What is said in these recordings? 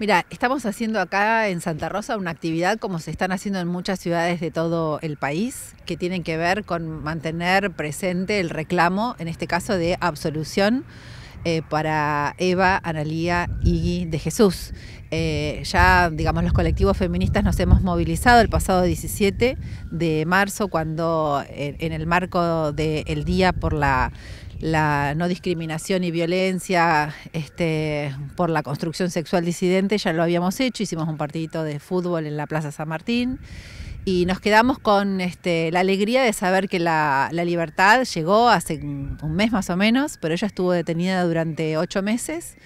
Mira, estamos haciendo acá en Santa Rosa una actividad como se están haciendo en muchas ciudades de todo el país, que tienen que ver con mantener presente el reclamo, en este caso de absolución. Eh, para Eva, Analía, y de Jesús. Eh, ya, digamos, los colectivos feministas nos hemos movilizado el pasado 17 de marzo, cuando eh, en, el marco del Día por la la no discriminación y violencia este, por la construcción sexual disidente, ya lo habíamos hecho, hicimos un partidito de fútbol en la Plaza San Martín y nos quedamos con este, la alegría de saber que la, libertad llegó hace un mes más o menos, pero ella estuvo detenida durante ocho meses.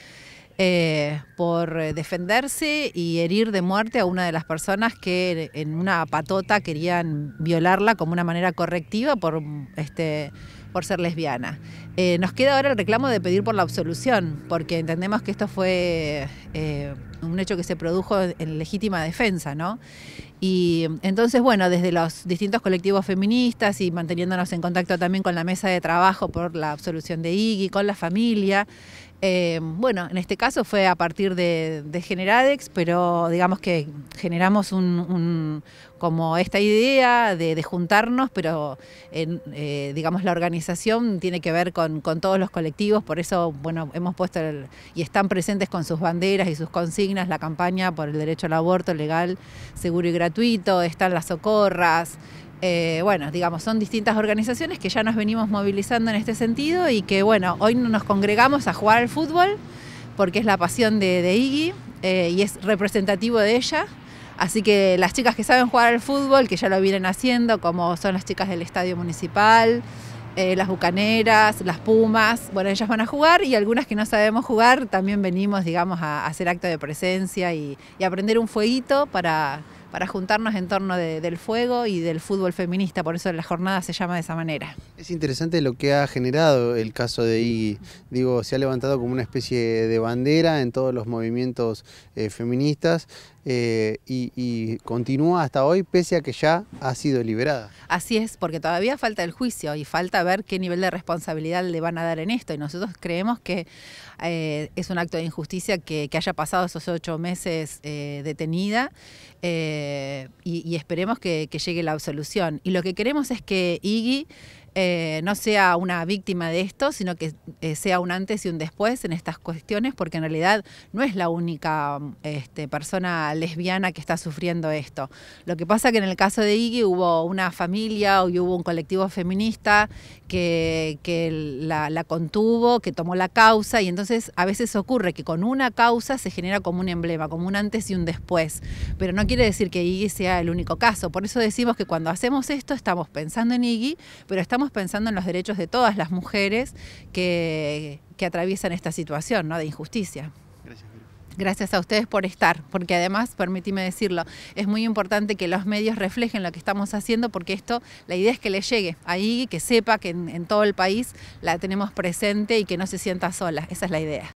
Eh, por defenderse y herir de muerte a una de las personas que en una patota querían violarla como una manera correctiva por este, por ser lesbiana. Eh, nos queda ahora el reclamo de pedir por la absolución, porque entendemos que esto fue eh, un hecho que se produjo en legítima defensa, ¿no? Y entonces, bueno, desde los distintos colectivos feministas y manteniéndonos en contacto también con la mesa de trabajo por la absolución de Iggy, con la familia, eh, bueno, en este caso fue a partir de, Generadex, pero digamos que generamos un, como esta idea de, juntarnos, pero eh, digamos la organización tiene que ver con, todos los colectivos, por eso bueno hemos puesto y están presentes con sus banderas y sus consignas la campaña por el derecho al aborto legal, seguro y gratuito, están las socorras, eh, bueno, digamos, son distintas organizaciones que ya nos venimos movilizando en este sentido y que, bueno, hoy nos congregamos a jugar al fútbol porque es la pasión de, de Iggy eh, y es representativo de ella. Así que las chicas que saben jugar al fútbol, que ya lo vienen haciendo, como son las chicas del Estadio Municipal, eh, las Bucaneras, las Pumas, bueno, ellas van a jugar y algunas que no sabemos jugar también venimos, digamos, a, hacer acto de presencia y, y aprender un fueguito para para juntarnos en torno del fuego y del fútbol feminista, por eso la jornada se llama de esa manera. Es interesante lo que ha generado el caso de Iggy. Digo, se ha levantado como una especie de bandera en todos los movimientos eh, feministas eh, y, continúa hasta hoy, pese a que ya ha sido liberada. Así es, porque todavía falta el juicio y falta ver qué nivel de responsabilidad le van a dar en esto. Y nosotros creemos que eh, es un acto de injusticia que, haya pasado esos ocho meses detenida y, esperemos que, que llegue la absolución. Y lo que queremos es que Iggy... Eh, no sea una víctima de esto, sino que eh, sea un antes y un después en estas cuestiones, porque en realidad no es la única este, persona lesbiana que está sufriendo esto. Lo que pasa que en el caso de Iggy hubo una familia o hubo un colectivo feminista que, la, la, contuvo, que tomó la causa, y entonces a veces ocurre que con una causa se genera como un emblema, como un antes y un después. Pero no quiere decir que Iggy sea el único caso. Por eso decimos que cuando hacemos esto estamos pensando en Iggy, pero estamos pensando en los derechos de todas las mujeres que, atraviesan esta situación ¿no? de injusticia. Gracias. a ustedes por estar, porque además, permíteme decirlo, es muy importante que los medios reflejen lo que estamos haciendo, porque esto, la idea es que le llegue ahí, que sepa que en todo el país la tenemos presente y que no se sienta sola. Esa es la idea.